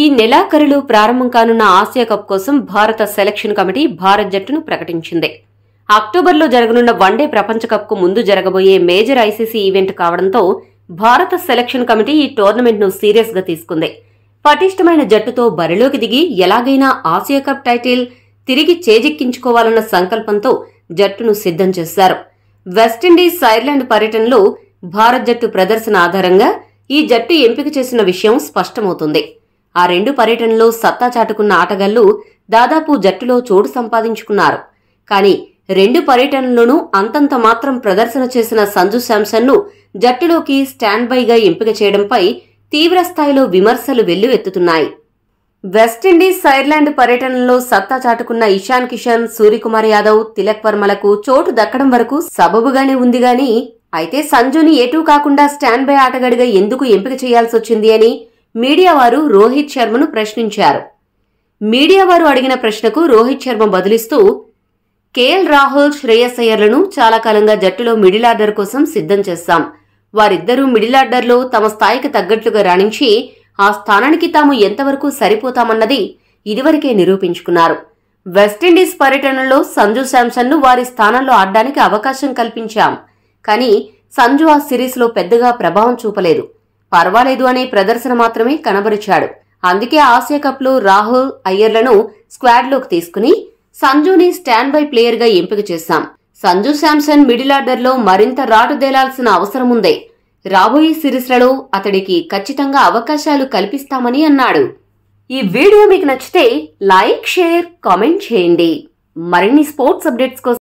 ఈ నెలాఖరులు ప్రారంభం కానున్న ఆసియా కప్ కోసం భారత సెలక్షన్ కమిటీ భారత్ జట్టును ప్రకటించింది అక్టోబర్లో జరగనున్న వన్డే ప్రపంచ కప్కు ముందు జరగబోయే మేజర్ ఐసీసీ ఈవెంట్ కావడంతో భారత సెలక్షన్ కమిటీ ఈ టోర్నమెంట్ను సీరియస్గా తీసుకుంది పటిష్టమైన జట్టుతో బరిలోకి దిగి ఎలాగైనా ఆసియా కప్ టైటిల్ తిరిగి చేజెక్కించుకోవాలన్న సంకల్పంతో జట్టును సిద్ధం చేశారు వెస్టిండీస్ ఐర్లాండ్ పర్యటనలో భారత్ జట్టు ప్రదర్శన ఆధారంగా ఈ జట్టు ఎంపిక చేసిన విషయం స్పష్టమవుతుంది ఆ రెండు పర్యటనలో సత్తా చాటుకున్న ఆటగాళ్లు దాదాపు జట్టులో చోటు సంపాదించుకున్నారు కానీ రెండు పర్యటనలోనూ అంతంత మాత్రం ప్రదర్శన చేసిన సంజు శాంసన్ను జట్టులోకి స్టాండ్ బైగా ఎంపిక చేయడంపై తీవ్రస్థాయిలో విమర్శలు వెల్లువెత్తుతున్నాయి వెస్టిండీస్ ఐర్లాండ్ పర్యటనలో సత్తా చాటుకున్న ఇషాన్ కిషన్ సూర్యకుమార్ యాదవ్ తిలక్ వర్మలకు చోటు దక్కడం వరకు సబబుగానే ఉంది గాని అయితే సంజుని ఎటూ కాకుండా స్టాండ్ బై ఆటగాడిగా ఎందుకు ఎంపిక చేయాల్సొచ్చింది అని మీడియా వారు రోహిత్ శర్మను ప్రశ్నించారు మీడియా వారు అడిగిన ప్రశ్నకు రోహిత్ శర్మ బదిలిస్తూ కేఎల్ రాహుల్ శ్రేయస్ అయ్యర్లను చాలా కాలంగా జట్టులో మిడిల్ ఆర్డర్ కోసం సిద్ధం చేస్తాం వారిద్దరూ మిడిల్ ఆర్డర్లో తమ స్థాయికి తగ్గట్లుగా రాణించి ఆ స్థానానికి తాము ఎంతవరకు సరిపోతామన్నది ఇదివరకే నిరూపించుకున్నారు వెస్టిండీస్ పర్యటనలో సంజు శాంసన్ను వారి స్థానంలో ఆడడానికి అవకాశం కల్పించాం కానీ సంజు ఆ సిరీస్లో పెద్దగా ప్రభావం చూపలేదు పర్వాలేదు అనే ప్రదర్శన మాత్రమే కనబరిచాడు అందుకే ఆసియా కప్లో రాహుల్ అయ్యర్లను స్క్వాడ్లోకి తీసుకుని సంజుని స్టాండ్ బై ప్లేయర్గా ఎంపిక చేశాం సంజు శాంసన్ మిడిల్ ఆర్డర్లో మరింత రాటుదేలాల్సిన అవసరముందే రాబోయే సిరీస్లలో అతడికి ఖచ్చితంగా అవకాశాలు కల్పిస్తామని అన్నాడు ఈ వీడియో మీకు నచ్చితే లైక్ షేర్ కామెంట్ చేయండి మరిన్ని స్పోర్ట్స్ అప్డేట్స్ కోసం